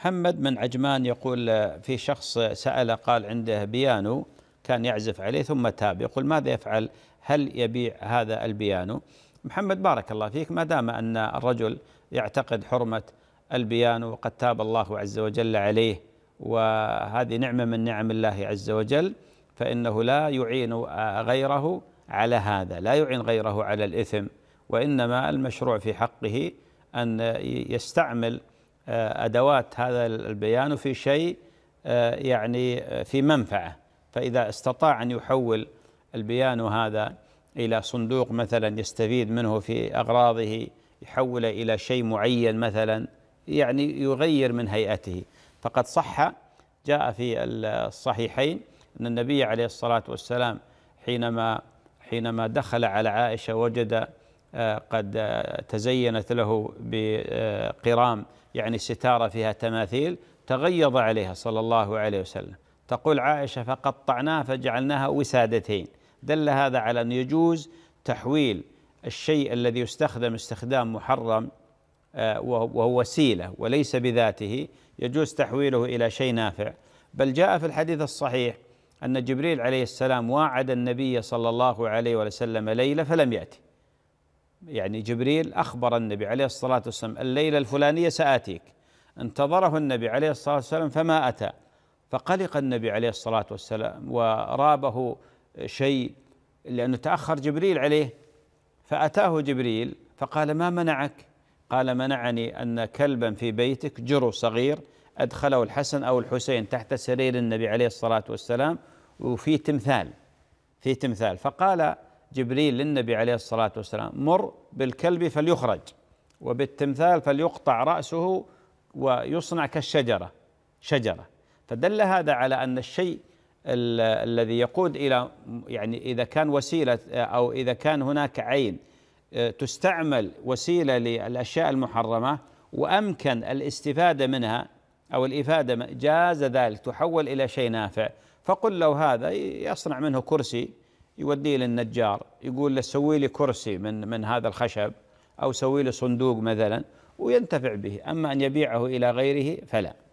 محمد من عجمان يقول آه، في شخص سأل قال عنده بيانو كان يعزف عليه ثم تاب يقول ماذا يفعل هل يبيع هذا البيانو محمد بارك الله فيك ما دام أن الرجل يعتقد حرمة البيانو وقد تاب الله عز وجل عليه وهذه نعمة من نعم الله عز وجل فإنه لا يعين آه، غيره على هذا لا يعين غيره على الإثم وإنما المشروع في حقه أن يستعمل آه، ادوات هذا البيان وفي شيء آه، يعني آه، في منفعه فاذا استطاع ان يحول البيان هذا الى صندوق مثلا يستفيد منه في اغراضه يحوله الى شيء معين مثلا يعني يغير من هيئته فقد صح جاء في الصحيحين ان النبي عليه الصلاه والسلام حينما حينما دخل على عائشه وجد آه، قد آه، تزينت له بقرام آه، يعني ستارة فيها تماثيل تغيض عليها صلى الله عليه وسلم تقول عائشة فقطعناها فجعلناها وسادتين دل هذا على أن يجوز تحويل الشيء الذي يستخدم استخدام محرم وهو وسيلة وليس بذاته يجوز تحويله إلى شيء نافع بل جاء في الحديث الصحيح أن جبريل عليه السلام واعد النبي صلى الله عليه وسلم ليلة فلم يأتي يعني جبريل أخبر النبي عليه الصلاة والسلام الليلة الفلانية سآتيك انتظره النبي عليه الصلاة والسلام فما أتى فقلق النبي عليه الصلاة والسلام ورابه شيء لأنه تأخر جبريل عليه فأتاه جبريل فقال ما منعك قال منعني أن كلبا في بيتك جرو صغير أدخله الحسن أو الحسين تحت سرير النبي عليه الصلاة والسلام وفي تمثال في تمثال فقال جبريل للنبي عليه الصلاة والسلام مر بالكلب فليخرج وبالتمثال فليقطع رأسه ويصنع كالشجرة شجرة فدل هذا على أن الشيء الذي يقود إلى يعني إذا كان وسيلة أو إذا كان هناك عين آه، تستعمل وسيلة للأشياء المحرمة وأمكن الاستفادة منها أو الإفادة جاز ذلك تحول إلى شيء نافع فقل له هذا يصنع منه كرسي يوديه للنجار يقول له سوي لي كرسي من من هذا الخشب او سوي لي صندوق مثلا وينتفع به اما ان يبيعه الى غيره فلا